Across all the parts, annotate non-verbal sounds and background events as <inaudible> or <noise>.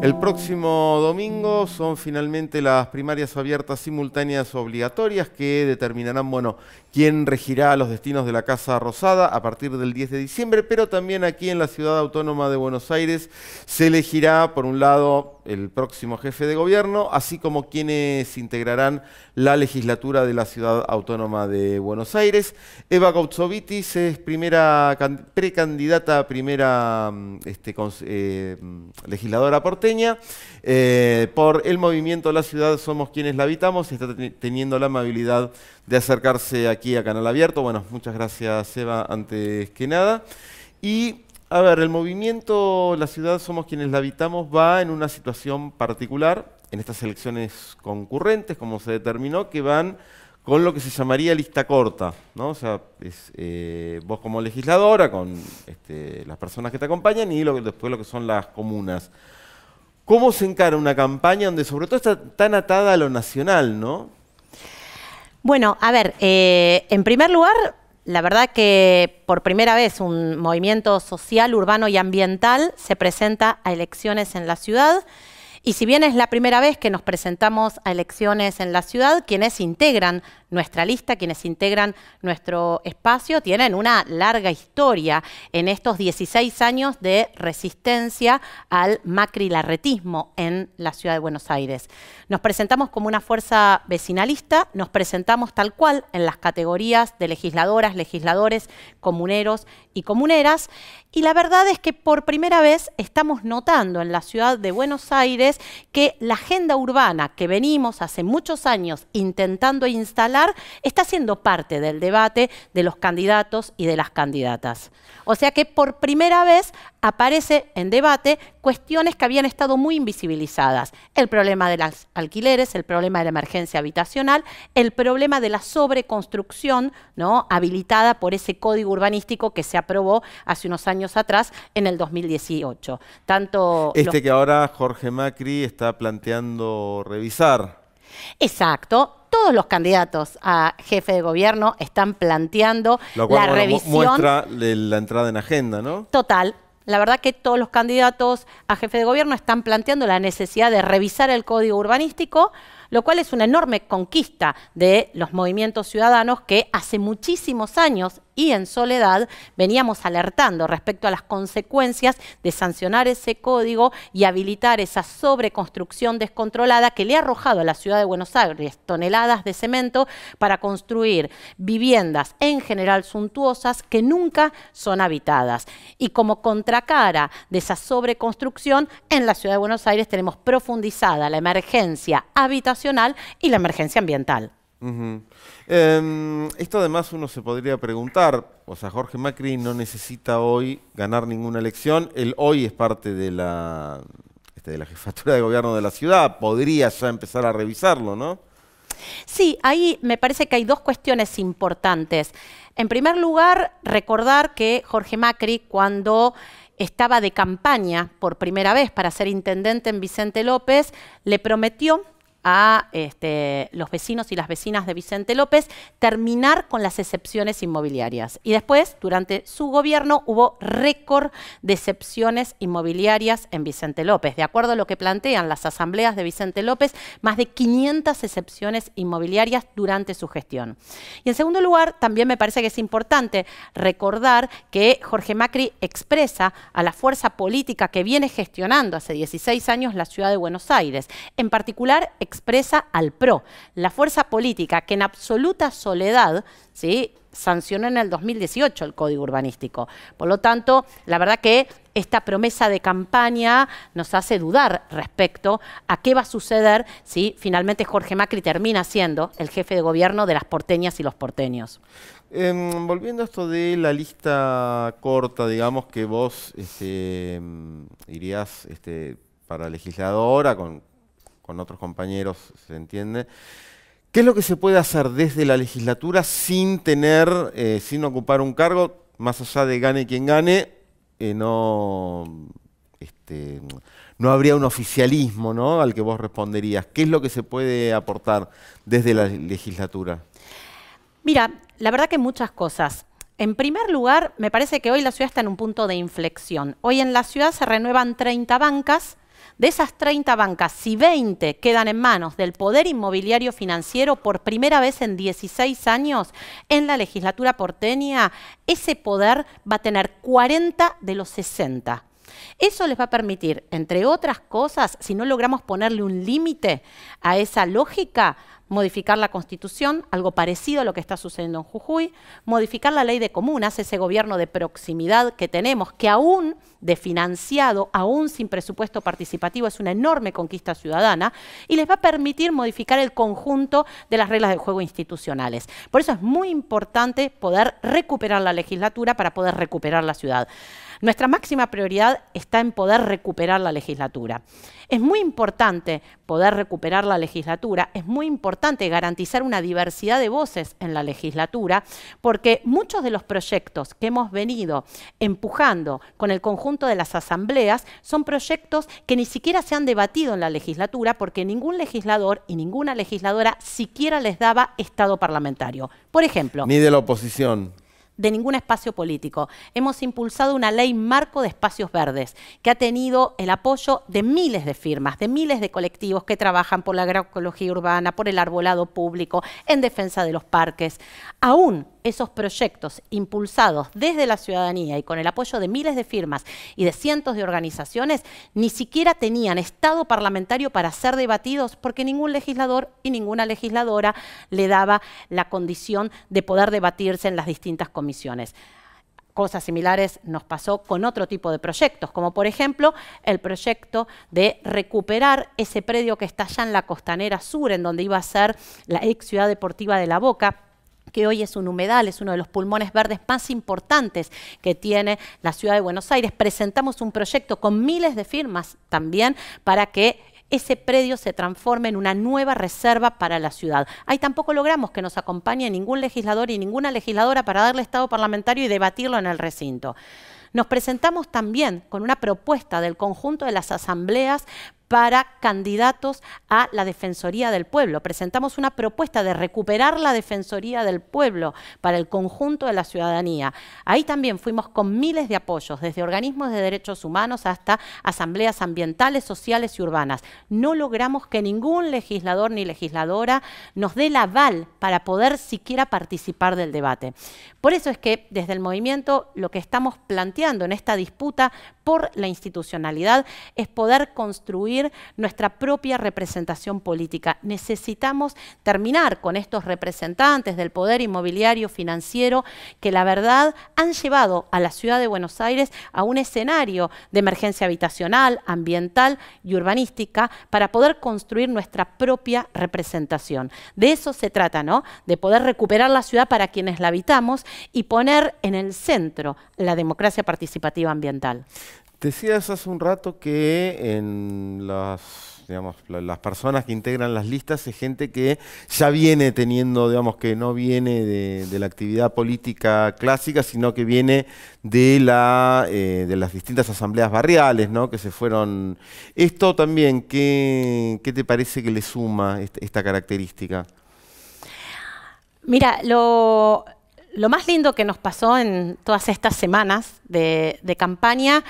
El próximo domingo son finalmente las primarias abiertas simultáneas obligatorias que determinarán, bueno, quién regirá los destinos de la Casa Rosada a partir del 10 de diciembre, pero también aquí en la Ciudad Autónoma de Buenos Aires se elegirá, por un lado, el próximo jefe de gobierno, así como quienes integrarán la legislatura de la Ciudad Autónoma de Buenos Aires. Eva Gautsovitis es primera precandidata a primera mm, este, eh, mm, por legisladora eh, por el movimiento La Ciudad Somos Quienes la Habitamos. y Está teniendo la amabilidad de acercarse aquí a Canal Abierto. Bueno, muchas gracias, Eva, antes que nada. Y a ver, el movimiento La ciudad somos quienes la habitamos va en una situación particular en estas elecciones concurrentes, como se determinó, que van con lo que se llamaría lista corta, ¿no? O sea, es, eh, vos como legisladora, con este, las personas que te acompañan y después lo que son las comunas. ¿Cómo se encara una campaña donde sobre todo está tan atada a lo nacional, no? Bueno, a ver, eh, en primer lugar, la verdad que por primera vez un movimiento social, urbano y ambiental se presenta a elecciones en la ciudad. Y si bien es la primera vez que nos presentamos a elecciones en la ciudad, quienes integran nuestra lista, quienes integran nuestro espacio, tienen una larga historia en estos 16 años de resistencia al macrilarretismo en la ciudad de Buenos Aires. Nos presentamos como una fuerza vecinalista, nos presentamos tal cual en las categorías de legisladoras, legisladores, comuneros y comuneras. Y la verdad es que por primera vez estamos notando en la ciudad de Buenos Aires que la agenda urbana que venimos hace muchos años intentando instalar está siendo parte del debate de los candidatos y de las candidatas. O sea que por primera vez aparece en debate cuestiones que habían estado muy invisibilizadas. El problema de los alquileres, el problema de la emergencia habitacional, el problema de la sobreconstrucción ¿no? habilitada por ese código urbanístico que se aprobó hace unos años atrás, en el 2018. Tanto este que ahora Jorge Macri está planteando revisar. Exacto, todos los candidatos a jefe de gobierno están planteando la revisión. Muestra la entrada en agenda, ¿no? Total, la verdad que todos los candidatos a jefe de gobierno están planteando la necesidad de revisar el código urbanístico lo cual es una enorme conquista de los movimientos ciudadanos que hace muchísimos años y en soledad veníamos alertando respecto a las consecuencias de sancionar ese código y habilitar esa sobreconstrucción descontrolada que le ha arrojado a la ciudad de Buenos Aires toneladas de cemento para construir viviendas en general suntuosas que nunca son habitadas. Y como contracara de esa sobreconstrucción, en la ciudad de Buenos Aires tenemos profundizada la emergencia habitacional y la emergencia ambiental. Em, esto además uno se podría preguntar, o sea, Jorge Macri no necesita hoy ganar ninguna elección, él hoy es parte de la, este, de la jefatura de gobierno de la ciudad, podría ya empezar a revisarlo, ¿no? Sí, ahí me parece que hay dos cuestiones importantes. En primer lugar, recordar que Jorge Macri, cuando estaba de campaña por primera vez para ser intendente en Vicente López, le prometió a este, los vecinos y las vecinas de Vicente López terminar con las excepciones inmobiliarias. Y después, durante su gobierno, hubo récord de excepciones inmobiliarias en Vicente López. De acuerdo a lo que plantean las asambleas de Vicente López, más de 500 excepciones inmobiliarias durante su gestión. Y en segundo lugar, también me parece que es importante recordar que Jorge Macri expresa a la fuerza política que viene gestionando hace 16 años la ciudad de Buenos Aires, en particular expresa al PRO, la fuerza política que en absoluta soledad ¿sí? sancionó en el 2018 el Código Urbanístico. Por lo tanto, la verdad que esta promesa de campaña nos hace dudar respecto a qué va a suceder si finalmente Jorge Macri termina siendo el jefe de gobierno de las porteñas y los porteños. Em, volviendo a esto de la lista corta, digamos que vos este, mm, irías este, para legisladora con, con otros compañeros, se entiende. ¿Qué es lo que se puede hacer desde la legislatura sin tener, eh, sin ocupar un cargo, más allá de gane quien gane, eh, no, este, no habría un oficialismo al que vos responderías? ¿Qué es lo que se puede aportar desde la legislatura? Mira, la verdad que muchas cosas. En primer lugar, me parece que hoy la ciudad está en un punto de inflexión. Hoy en la ciudad se renuevan 30 bancas, de esas 30 bancas, si 20 quedan en manos del poder inmobiliario financiero por primera vez en 16 años, en la legislatura porteña, ese poder va a tener 40 de los 60. Eso les va a permitir, entre otras cosas, si no logramos ponerle un límite a esa lógica, modificar la constitución, algo parecido a lo que está sucediendo en Jujuy, modificar la ley de comunas, ese gobierno de proximidad que tenemos, que aún de financiado, aún sin presupuesto participativo, es una enorme conquista ciudadana, y les va a permitir modificar el conjunto de las reglas del juego institucionales. Por eso es muy importante poder recuperar la legislatura para poder recuperar la ciudad. Nuestra máxima prioridad está en poder recuperar la legislatura. Es muy importante poder recuperar la legislatura, es muy importante garantizar una diversidad de voces en la legislatura, porque muchos de los proyectos que hemos venido empujando con el conjunto de las asambleas son proyectos que ni siquiera se han debatido en la legislatura porque ningún legislador y ninguna legisladora siquiera les daba estado parlamentario. Por ejemplo... Ni de la oposición de ningún espacio político. Hemos impulsado una ley marco de espacios verdes que ha tenido el apoyo de miles de firmas, de miles de colectivos que trabajan por la agroecología urbana, por el arbolado público, en defensa de los parques. Aún esos proyectos impulsados desde la ciudadanía y con el apoyo de miles de firmas y de cientos de organizaciones ni siquiera tenían estado parlamentario para ser debatidos porque ningún legislador y ninguna legisladora le daba la condición de poder debatirse en las distintas comisiones cosas similares nos pasó con otro tipo de proyectos, como por ejemplo el proyecto de recuperar ese predio que está allá en la costanera sur, en donde iba a ser la ex ciudad deportiva de La Boca que hoy es un humedal, es uno de los pulmones verdes más importantes que tiene la ciudad de Buenos Aires. Presentamos un proyecto con miles de firmas también para que ese predio se transforme en una nueva reserva para la ciudad. Ahí tampoco logramos que nos acompañe ningún legislador y ninguna legisladora para darle estado parlamentario y debatirlo en el recinto. Nos presentamos también con una propuesta del conjunto de las asambleas para candidatos a la Defensoría del Pueblo. Presentamos una propuesta de recuperar la Defensoría del Pueblo para el conjunto de la ciudadanía. Ahí también fuimos con miles de apoyos, desde organismos de derechos humanos hasta asambleas ambientales, sociales y urbanas. No logramos que ningún legislador ni legisladora nos dé la aval para poder siquiera participar del debate. Por eso es que desde el movimiento lo que estamos planteando en esta disputa por la institucionalidad es poder construir nuestra propia representación política. Necesitamos terminar con estos representantes del poder inmobiliario financiero que la verdad han llevado a la ciudad de Buenos Aires a un escenario de emergencia habitacional, ambiental y urbanística para poder construir nuestra propia representación. De eso se trata, ¿no? De poder recuperar la ciudad para quienes la habitamos y poner en el centro la democracia participativa ambiental. Decías hace un rato que en las, personas que integran las listas es gente que ya viene teniendo, digamos, que no viene de, la actividad política clásica, sino que viene eh, de, las distintas asambleas barriales, ¿no? Que se fueron... Esto también, ¿qué, te parece que le suma esta, característica? Mira, lo, más lindo que nos pasó en todas estas semanas de campaña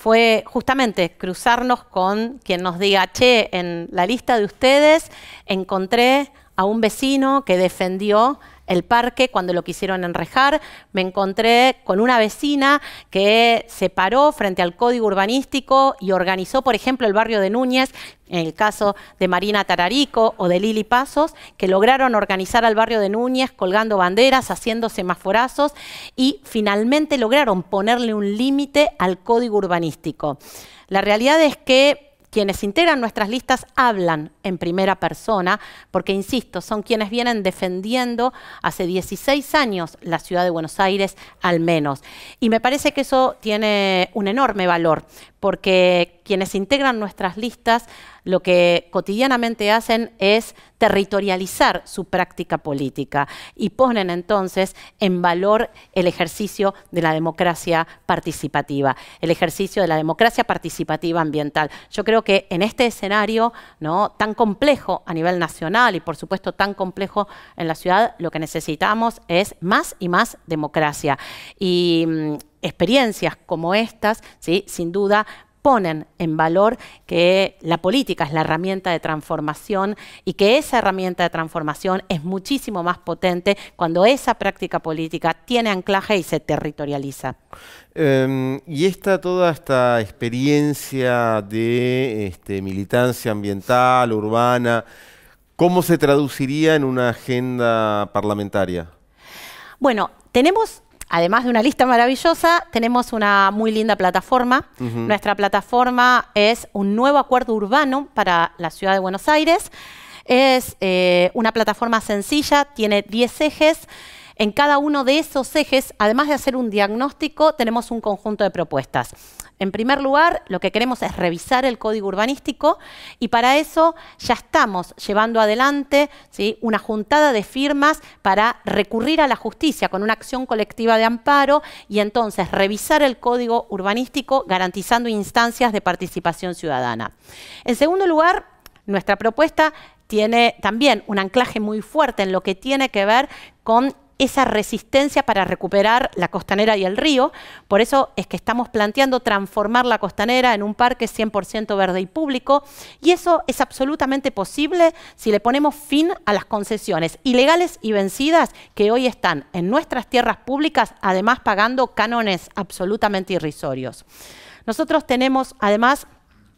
fue justamente cruzarnos con quien nos diga, che, en la lista de ustedes encontré a un vecino que defendió el parque cuando lo quisieron enrejar. Me encontré con una vecina que se paró frente al código urbanístico y organizó, por ejemplo, el barrio de Núñez, en el caso de Marina Tararico o de Lili Pasos, que lograron organizar al barrio de Núñez colgando banderas, haciendo semaforazos y finalmente lograron ponerle un límite al código urbanístico. La realidad es que quienes integran nuestras listas hablan en primera persona, porque, insisto, son quienes vienen defendiendo hace 16 años la ciudad de Buenos Aires al menos. Y me parece que eso tiene un enorme valor, porque quienes integran nuestras listas lo que cotidianamente hacen es territorializar su práctica política y ponen entonces en valor el ejercicio de la democracia participativa, el ejercicio de la democracia participativa ambiental. Yo creo que en este escenario ¿no? tan complejo a nivel nacional y por supuesto tan complejo en la ciudad, lo que necesitamos es más y más democracia. Y mm, experiencias como estas, ¿sí? sin duda ponen en valor que la política es la herramienta de transformación y que esa herramienta de transformación es muchísimo más potente cuando esa práctica política tiene anclaje y se territorializa. Em, y esta toda esta experiencia de este, militancia ambiental, urbana, ¿cómo se traduciría en una agenda parlamentaria? Bueno, tenemos Además de una lista maravillosa, tenemos una muy linda plataforma. Nuestra plataforma es un nuevo acuerdo urbano para la ciudad de Buenos Aires. Es eh, una plataforma sencilla, tiene 10 ejes. En cada uno de esos ejes, además de hacer un diagnóstico, tenemos un conjunto de propuestas. En primer lugar, lo que queremos es revisar el código urbanístico y para eso ya estamos llevando adelante una juntada de firmas para recurrir a la justicia con una acción colectiva de amparo y entonces revisar el código urbanístico garantizando instancias de participación ciudadana. En segundo lugar, nuestra propuesta tiene también un anclaje muy fuerte en lo que tiene que ver con esa resistencia para recuperar la costanera y el río. Por eso es que estamos planteando transformar la costanera en un parque 100% verde y público. Y eso es absolutamente posible si le ponemos fin a las concesiones ilegales y vencidas que hoy están en nuestras tierras públicas, además pagando cánones absolutamente irrisorios. Nosotros tenemos además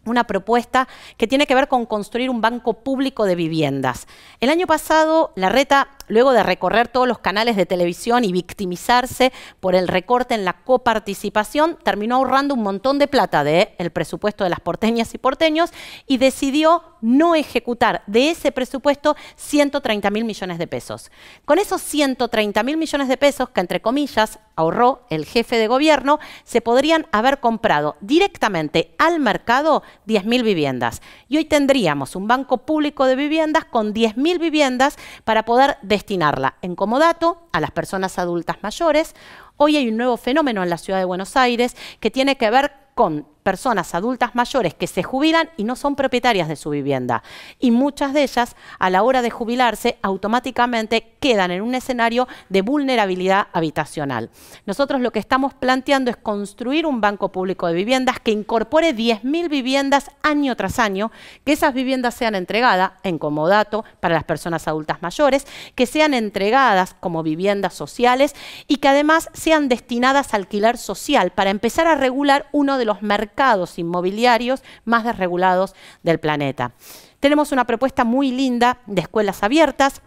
una propuesta que tiene que ver con construir un banco público de viviendas. El año pasado, la reta luego de recorrer todos los canales de televisión y victimizarse por el recorte en la coparticipación, terminó ahorrando un montón de plata del presupuesto de las porteñas y porteños y decidió no ejecutar de ese presupuesto 130 mil millones de pesos. Con esos 130 mil millones de pesos que, entre comillas, ahorró el jefe de gobierno, se podrían haber comprado directamente al mercado 10 mil viviendas. Y hoy tendríamos un banco público de viviendas con 10 mil viviendas para poder destinarla en comodato a las personas adultas mayores. Hoy hay un nuevo fenómeno en la ciudad de Buenos Aires que tiene que ver con personas adultas mayores que se jubilan y no son propietarias de su vivienda. Y muchas de ellas, a la hora de jubilarse, automáticamente quedan en un escenario de vulnerabilidad habitacional. Nosotros lo que estamos planteando es construir un banco público de viviendas que incorpore 10.000 viviendas año tras año, que esas viviendas sean entregadas en comodato para las personas adultas mayores, que sean entregadas como viviendas sociales y que además sean destinadas a alquiler social para empezar a regular uno de los mercados mercados inmobiliarios más desregulados del planeta. Tenemos una propuesta muy linda de escuelas abiertas.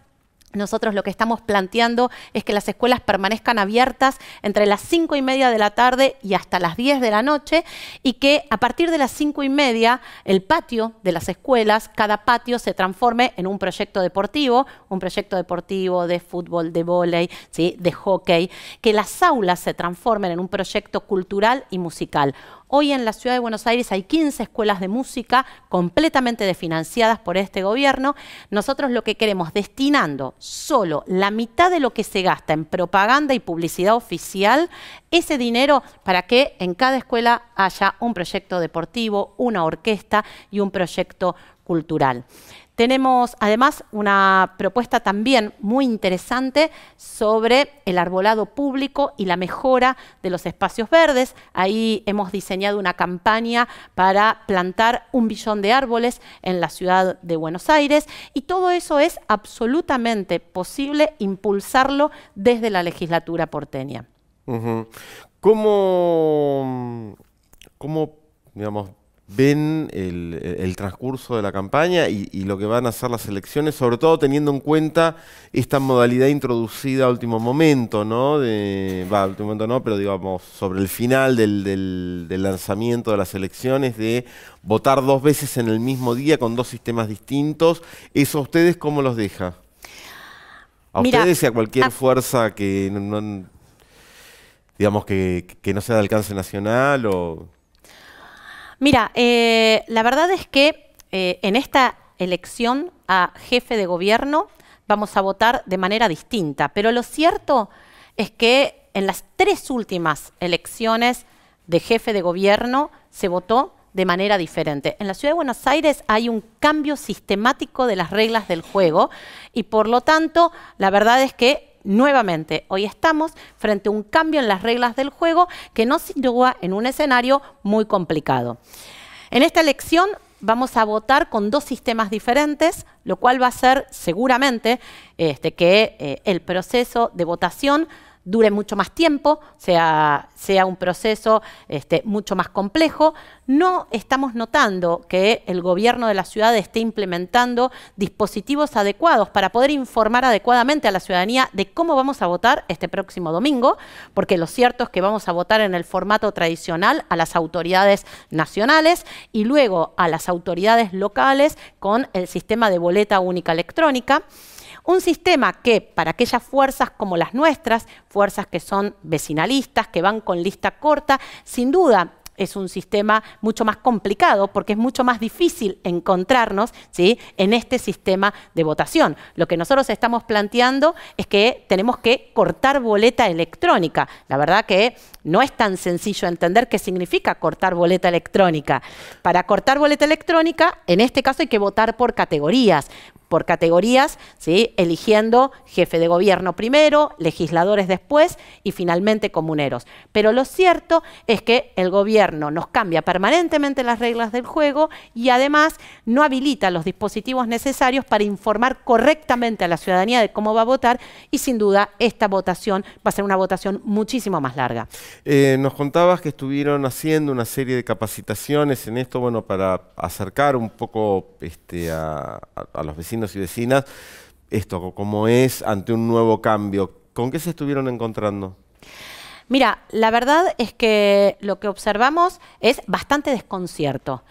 Nosotros lo que estamos planteando es que las escuelas permanezcan abiertas entre las 5 y media de la tarde y hasta las 10 de la noche y que a partir de las 5 y media el patio de las escuelas, cada patio se transforme en un proyecto deportivo, un proyecto deportivo de fútbol, de vóley, de hockey, que las aulas se transformen en un proyecto cultural y musical. Hoy en la ciudad de Buenos Aires hay 15 escuelas de música completamente desfinanciadas por este gobierno. Nosotros lo que queremos, destinando solo la mitad de lo que se gasta en propaganda y publicidad oficial, ese dinero para que en cada escuela haya un proyecto deportivo, una orquesta y un proyecto cultural. Tenemos además una propuesta también muy interesante sobre el arbolado público y la mejora de los espacios verdes. Ahí hemos diseñado una campaña para plantar un billón de árboles en la ciudad de Buenos Aires y todo eso es absolutamente posible impulsarlo desde la legislatura porteña. ¿Cómo, ¿Cómo, digamos, ven el, transcurso de la campaña y, lo que van a hacer las elecciones, sobre todo teniendo en cuenta esta modalidad introducida a último momento, ¿no? De, último momento no, pero digamos, sobre el final del, lanzamiento de las elecciones, de votar dos veces en el mismo día con dos sistemas distintos. ¿Eso a ustedes cómo los deja? A ustedes y a cualquier fuerza que digamos que no sea de alcance nacional o... Mira, eh, la verdad es que eh, en esta elección a jefe de gobierno vamos a votar de manera distinta, pero lo cierto es que en las tres últimas elecciones de jefe de gobierno se votó de manera diferente. En la ciudad de Buenos Aires hay un cambio sistemático de las reglas del juego y por lo tanto la verdad es que nuevamente hoy estamos frente a un cambio en las reglas del juego que nos sitúa en un escenario muy complicado. En esta elección vamos a votar con dos sistemas diferentes, lo cual va a ser seguramente este, que eh, el proceso de votación dure mucho más tiempo, sea, sea un proceso este, mucho más complejo. No estamos notando que el gobierno de la ciudad esté implementando dispositivos adecuados para poder informar adecuadamente a la ciudadanía de cómo vamos a votar este próximo domingo, porque lo cierto es que vamos a votar en el formato tradicional a las autoridades nacionales y luego a las autoridades locales con el sistema de boleta única electrónica. Un sistema que para aquellas fuerzas como las nuestras, fuerzas que son vecinalistas, que van con lista corta, sin duda es un sistema mucho más complicado porque es mucho más difícil encontrarnos ¿sí? en este sistema de votación. Lo que nosotros estamos planteando es que tenemos que cortar boleta electrónica. La verdad que no es tan sencillo entender qué significa cortar boleta electrónica. Para cortar boleta electrónica, en este caso hay que votar por categorías por categorías, ¿sí? eligiendo jefe de gobierno primero, legisladores después y finalmente comuneros. Pero lo cierto es que el gobierno nos cambia permanentemente las reglas del juego y además no habilita los dispositivos necesarios para informar correctamente a la ciudadanía de cómo va a votar y sin duda esta votación va a ser una votación muchísimo más larga. Eh, nos contabas que estuvieron haciendo una serie de capacitaciones en esto, bueno, para acercar un poco este, a, a los vecinos y vecinas, esto, como es ante un nuevo cambio. ¿Con qué se estuvieron encontrando? Mira, la verdad es que lo que observamos es bastante desconcierto.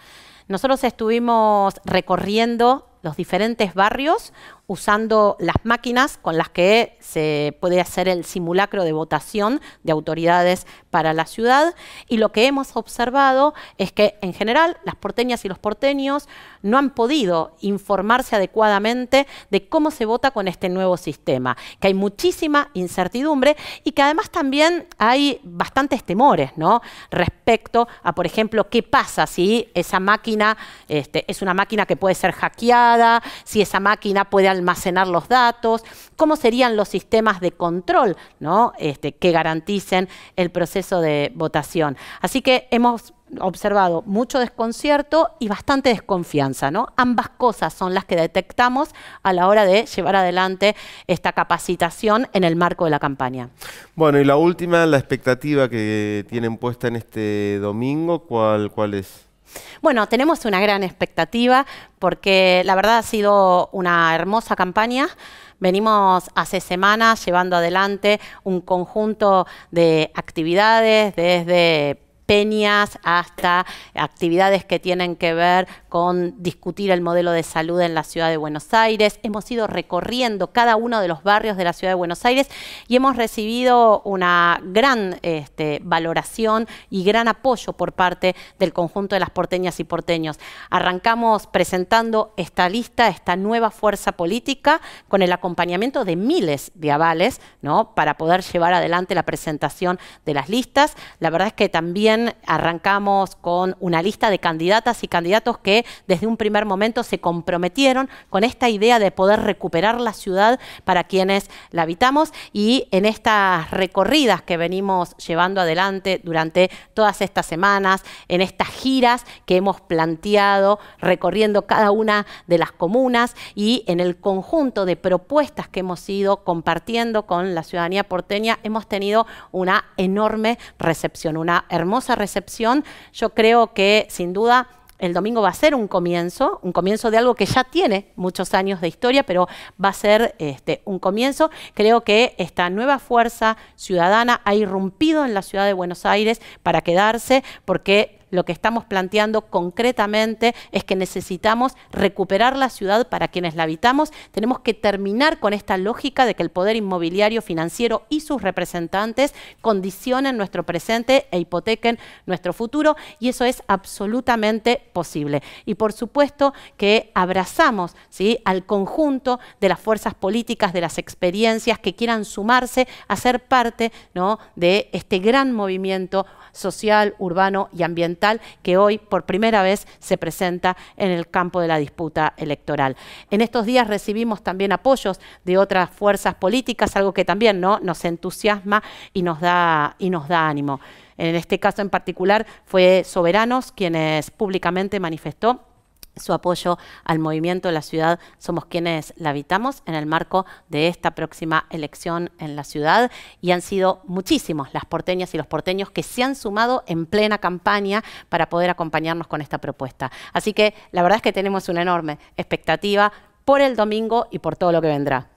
Nosotros estuvimos recorriendo los diferentes barrios usando las máquinas con las que se puede hacer el simulacro de votación de autoridades para la ciudad. Y lo que hemos observado es que, en general, las porteñas y los porteños no han podido informarse adecuadamente de cómo se vota con este nuevo sistema, que hay muchísima incertidumbre y que además también hay bastantes temores ¿no? respecto a, por ejemplo, qué pasa si esa máquina este, es una máquina que puede ser hackeada, si esa máquina puede almacenar los datos, cómo serían los sistemas de control ¿no? Este, que garanticen el proceso de votación. Así que hemos observado mucho desconcierto y bastante desconfianza, ¿no? Ambas cosas son las que detectamos a la hora de llevar adelante esta capacitación en el marco de la campaña. Bueno, y la última, la expectativa que tienen puesta en este domingo, ¿cuál, cuál es? Bueno, tenemos una gran expectativa porque la verdad ha sido una hermosa campaña. Venimos hace semanas llevando adelante un conjunto de actividades desde peñas hasta actividades que tienen que ver con discutir el modelo de salud en la ciudad de Buenos Aires. Hemos ido recorriendo cada uno de los barrios de la ciudad de Buenos Aires y hemos recibido una gran este, valoración y gran apoyo por parte del conjunto de las porteñas y porteños. Arrancamos presentando esta lista, esta nueva fuerza política, con el acompañamiento de miles de avales ¿no? para poder llevar adelante la presentación de las listas. La verdad es que también arrancamos con una lista de candidatas y candidatos que desde un primer momento se comprometieron con esta idea de poder recuperar la ciudad para quienes la habitamos y en estas recorridas que venimos llevando adelante durante todas estas semanas, en estas giras que hemos planteado recorriendo cada una de las comunas y en el conjunto de propuestas que hemos ido compartiendo con la ciudadanía porteña, hemos tenido una enorme recepción, una hermosa recepción. Yo creo que sin duda el domingo va a ser un comienzo, un comienzo de algo que ya tiene muchos años de historia, pero va a ser este, un comienzo. Creo que esta nueva fuerza ciudadana ha irrumpido en la ciudad de Buenos Aires para quedarse, porque lo que estamos planteando concretamente es que necesitamos recuperar la ciudad para quienes la habitamos. Tenemos que terminar con esta lógica de que el poder inmobiliario financiero y sus representantes condicionen nuestro presente e hipotequen nuestro futuro y eso es absolutamente posible. Y por supuesto que abrazamos al conjunto de las fuerzas políticas, de las experiencias que quieran sumarse a ser parte de este gran movimiento social, urbano y ambiental que hoy por primera vez se presenta en el campo de la disputa electoral. En estos días recibimos también apoyos de otras fuerzas políticas, algo que también nos entusiasma y nos da, y nos da ánimo. En este caso en particular fue Soberanos quienes públicamente manifestó su apoyo al movimiento de la ciudad Somos quienes la habitamos en el marco de esta próxima elección en la ciudad y han sido muchísimos las porteñas y los porteños que se han sumado en plena campaña para poder acompañarnos con esta propuesta. Así que la verdad es que tenemos una enorme expectativa por el domingo y por todo lo que vendrá.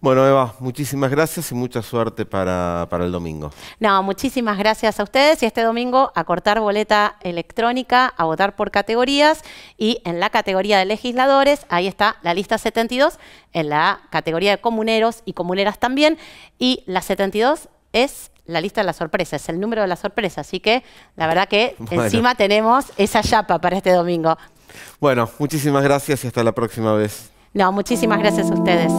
Bueno, Eva, muchísimas gracias y mucha suerte para, el domingo. No, muchísimas gracias a ustedes y este domingo a cortar boleta electrónica, a votar por categorías y en la categoría de legisladores, ahí está la lista 72, en la categoría de comuneros y comuneras también, y la 72 es la lista de las sorpresa, es el número de la sorpresa. así que la verdad que <laughs> encima tenemos esa chapa para este domingo. Bueno, muchísimas gracias y hasta la próxima vez. No, muchísimas gracias a ustedes.